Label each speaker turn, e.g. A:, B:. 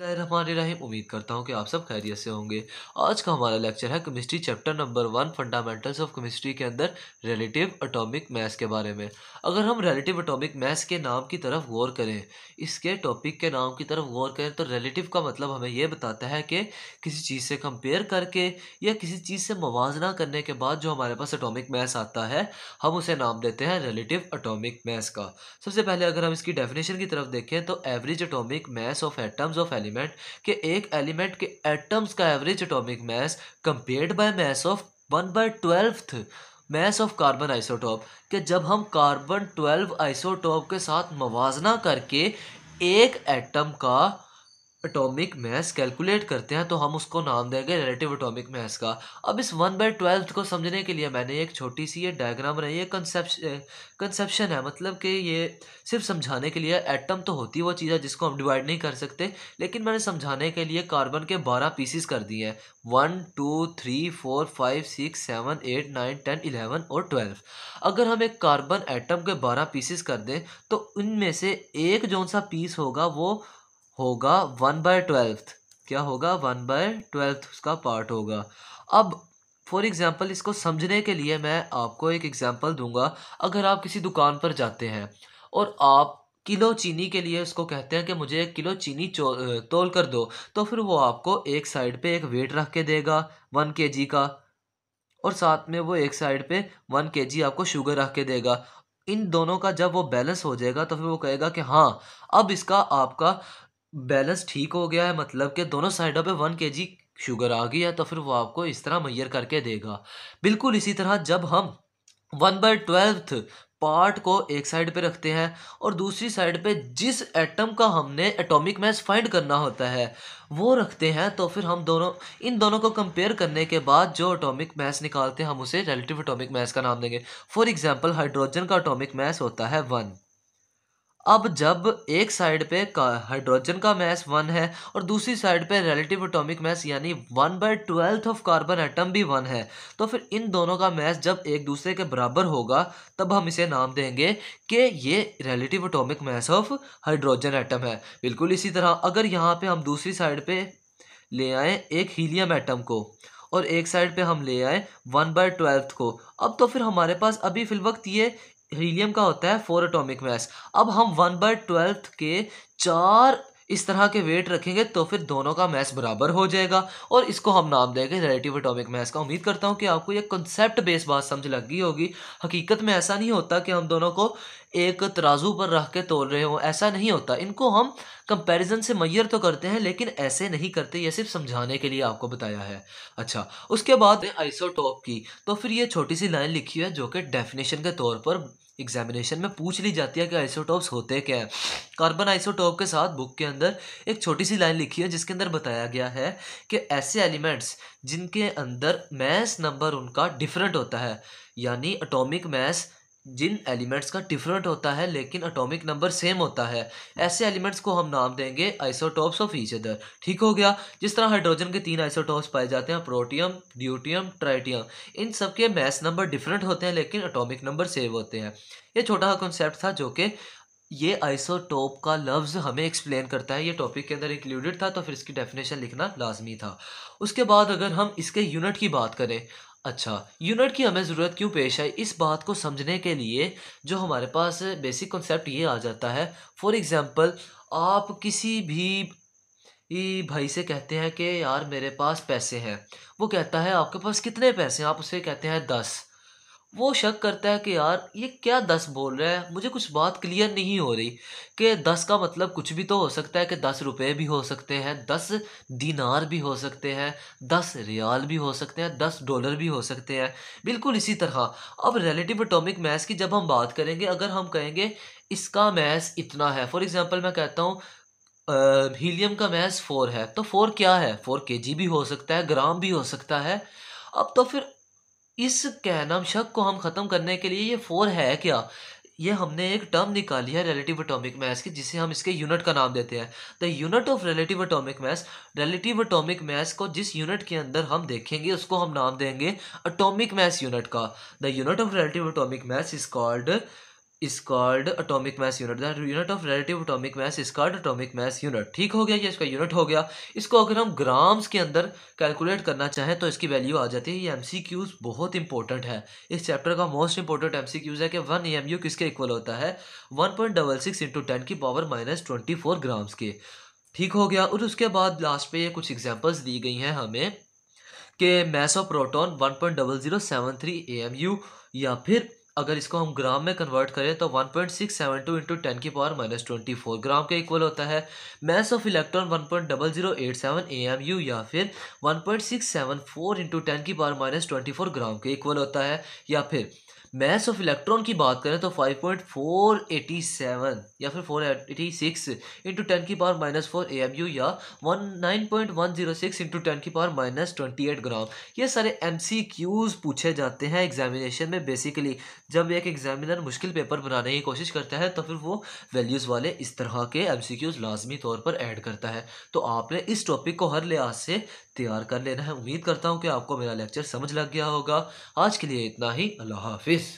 A: रहीम उम्मीद करता हूँ कि आप सब खैरियत से होंगे आज का हमारा लेक्चर है chemistry chapter number one fundamentals of chemistry के अंदर रिलेटिव अटोमिक मैथ्स के बारे में अगर हम रिलेटिव अटोमिक मैथ्स के नाम की तरफ गौर करें इसके टॉपिक के नाम की तरफ गौर करें तो रिलेटिव का मतलब हमें यह बताता है कि किसी चीज़ से कंपेयर करके या किसी चीज़ से मुजना करने के बाद जो हमारे पास अटोमिक मैथ आता है हम उसे नाम देते हैं रिलेटिव अटोमिक मैथ का सबसे पहले अगर हम इसकी डेफिनेशन की तरफ देखें तो average atomic mass of atoms of element के एक एलिमेंट के एटम्स का average atomic mass compared by mass of one by twelfth mass of carbon isotope के जब हम कार्बन ट्वेल्व आइसोटॉप के साथ मवाजना करके एक एटम का एटॉमिक मैस कैलकुलेट करते हैं तो हम उसको नाम देंगे रिलेटिव एटॉमिक मैस का अब इस वन बाई ट्वेल्थ को समझने के लिए मैंने एक छोटी सी ये डायग्राम बनाई है कंसेप्शन है मतलब कि ये सिर्फ समझाने के लिए एटम तो होती वो चीज़ है जिसको हम डिवाइड नहीं कर सकते लेकिन मैंने समझाने के लिए कार्बन के बारह पीसीस कर दिए हैं one two three four five six seven eight nine ten eleven और ट्वेल्व अगर हम एक कार्बन एटम के बारह पीसीस कर दें तो उनमें से एक जौन सा पीस होगा वो होगा वन बाय ट्वेल्थ क्या होगा वन बाय ट्वेल्थ उसका पार्ट होगा अब फॉर एग्ज़ाम्पल इसको समझने के लिए मैं आपको एक एग्ज़ाम्पल दूंगा अगर आप किसी दुकान पर जाते हैं और आप किलो चीनी के लिए उसको कहते हैं कि मुझे एक किलो चीनी तोल कर दो तो फिर वो आपको एक साइड पे एक वेट रख के देगा वन के जी का और साथ में वो एक साइड पे वन के जी आपको शुगर रख के देगा इन दोनों का जब वो बैलेंस हो जाएगा तो फिर वो कहेगा कि हाँ अब इसका आपका बैलेंस ठीक हो गया है मतलब कि दोनों साइडों पे वन के जी शुगर आ गई है तो फिर वो आपको इस तरह मैयर करके देगा बिल्कुल इसी तरह जब हम वन बाई ट्वेल्थ पार्ट को एक साइड पे रखते हैं और दूसरी साइड पे जिस एटम का हमने एटॉमिक मैस फाइंड करना होता है वो रखते हैं तो फिर हम दोनों इन दोनों को कंपेयर करने के बाद जो एटॉमिक मैस निकालते हैं हम उसे रिलेटिव एटॉमिक मैस का नाम देंगे फॉर एग्जांपल हाइड्रोजन का एटॉमिक मैस होता है वन अब जब एक साइड पे हाइड्रोजन का मास वन है और दूसरी साइड पे रिलेटिव एटॉमिक मास यानी one by twelfth of carbon atom भी वन है तो फिर इन दोनों का मास जब एक दूसरे के बराबर होगा तब हम इसे नाम देंगे कि ये relative atomic mass of hydrogen atom है बिल्कुल इसी तरह अगर यहाँ पे हम दूसरी साइड पर ले आए एक हीलियम एटम को और एक साइड पे हम ले आए वन बाय ट्वेल्थ को अब तो फिर हमारे पास अभी फिलवक्त ये हीलियम का होता है फोर एटॉमिक मैस अब हम वन बाय ट्वेल्थ के चार इस तरह के वेट रखेंगे तो फिर दोनों का मैस बराबर हो जाएगा और इसको हम नाम देंगे रिलेटिव एटॉमिक मैस का उम्मीद करता हूँ कि आपको ये कंसेप्ट बेस बात समझ लग गई होगी हकीकत में ऐसा नहीं होता कि हम दोनों को एक तराजू पर रख के तोल रहे हों ऐसा नहीं होता इनको हम कंपैरिजन से मैयर तो करते हैं लेकिन ऐसे नहीं करते ये सिर्फ समझाने के लिए आपको बताया है अच्छा उसके बाद आइसोटॉप की तो फिर ये छोटी सी लाइन लिखी है जो कि डेफिनेशन के तौर पर एग्जामिनेशन में पूछ ली जाती है कि आइसोटॉप्स होते क्या है कार्बन आइसोटॉप के साथ बुक के अंदर एक छोटी सी लाइन लिखी है जिसके अंदर बताया गया है कि ऐसे एलिमेंट्स जिनके अंदर मैस नंबर उनका डिफरेंट होता है यानी अटोमिक मैस जिन एलिमेंट्स का डिफरेंट होता है लेकिन अटोमिक नंबर सेम होता है ऐसे एलिमेंट्स को हम नाम देंगे आइसोटॉप्स ऑफ ईच अदर ठीक हो गया जिस तरह हाइड्रोजन के तीन आइसोटॉप्स पाए जाते हैं प्रोटियम ड्यूटियम ट्राइटियम इन सब के मैस नंबर डिफरेंट होते हैं लेकिन अटोमिक नंबर सेम होते हैं ये छोटा सा कॉन्सेप्ट था जो कि ये आइसोटोप का लफ्ज़ हमें एक्सप्लेन करता है ये टॉपिक के अंदर इंक्लूडेड था तो फिर इसकी डेफिनेशन लिखना लाजमी था उसके बाद अगर हम इसके यूनिट की बात करें अच्छा यूनिट की हमें ज़रूरत क्यों पेश आई इस बात को समझने के लिए जो हमारे पास बेसिक कॉन्सेप्ट ये आ जाता है फॉर एग्ज़ाम्पल आप किसी भी भाई से कहते हैं कि यार मेरे पास पैसे हैं वो कहता है आपके पास कितने पैसे हैं आप उसे कहते हैं दस वो शक करता है कि यार ये क्या दस बोल रहा है मुझे कुछ बात क्लियर नहीं हो रही कि दस का मतलब कुछ भी तो हो सकता है कि दस रुपये भी हो सकते हैं दस दिनार भी हो सकते हैं दस रियाल भी हो सकते हैं दस डॉलर भी हो सकते हैं बिल्कुल इसी तरह अब रिलेटिव एटॉमिक मैथ की जब हम बात करेंगे अगर हम कहेंगे इसका मैथ इतना है फॉर एग्ज़ाम्पल मैं कहता हूँ हीलियम का मैथ फोर है तो फोर क्या है फोर के जी भी हो सकता है ग्राम भी हो सकता है अब तो फिर इस क्या शक को हम ख़त्म करने के लिए ये फोर है क्या ये हमने एक टर्म निकाली है रिलेटिव अटोमिक मैस की जिसे हम इसके यूनिट का नाम देते हैं the unit of relative atomic mass relative atomic mass को जिस यूनिट के अंदर हम देखेंगे उसको हम नाम देंगे अटोमिक मैस यूनिट का the unit of relative atomic mass is called is called atomic mass unit the unit of relative atomic mass is called atomic mass ठीक हो गया ये इसका यूनिट हो गया इसको अगर हम ग्राम्स के अंदर कैलकुलेट करना चाहें तो इसकी वैल्यू आ जाती है ये एम बहुत इंपॉर्टेंट है इस चैप्टर का मोस्ट इंपॉर्टेंट एम है कि वन एम किसके इक्वल होता है one point double six into ten की power minus twenty four grams के ठीक हो गया और उसके बाद लास्ट पे ये कुछ एग्जाम्पल्स दी गई हैं हमें कि mass of proton one point double zero seven three A M U या फिर अगर इसको हम ग्राम में कन्वर्ट करें तो 1.672 point six seven two into ten की power minus twenty four gram के इक्वल होता है mass of electron one point double zero eight seven A M U या फिर one point six seven four into ten की power minus twenty four gram के equal होता है या फिर मैस ऑफ इलेक्ट्रॉन की बात करें तो five point four eighty seven या फिर four eighty six into ten की power minus four A M U या one one nine point zero six into ten की power minus twenty eight gram ये सारे एम सी क्यूज़ पूछे जाते हैं एग्जामिनेशन में बेसिकली जब एक एग्जामिनर मुश्किल पेपर बनाने की कोशिश करता है तो फिर वो वैल्यूज़ वाले इस तरह के क्यूज लाजमी तौर पर ऐड करता है तो आपने इस टॉपिक को हर लिहाज से तैयार कर लेना है उम्मीद करता हूँ कि आपको मेरा लेक्चर समझ लग गया होगा आज के लिए इतना ही अल्लाह हाफिज़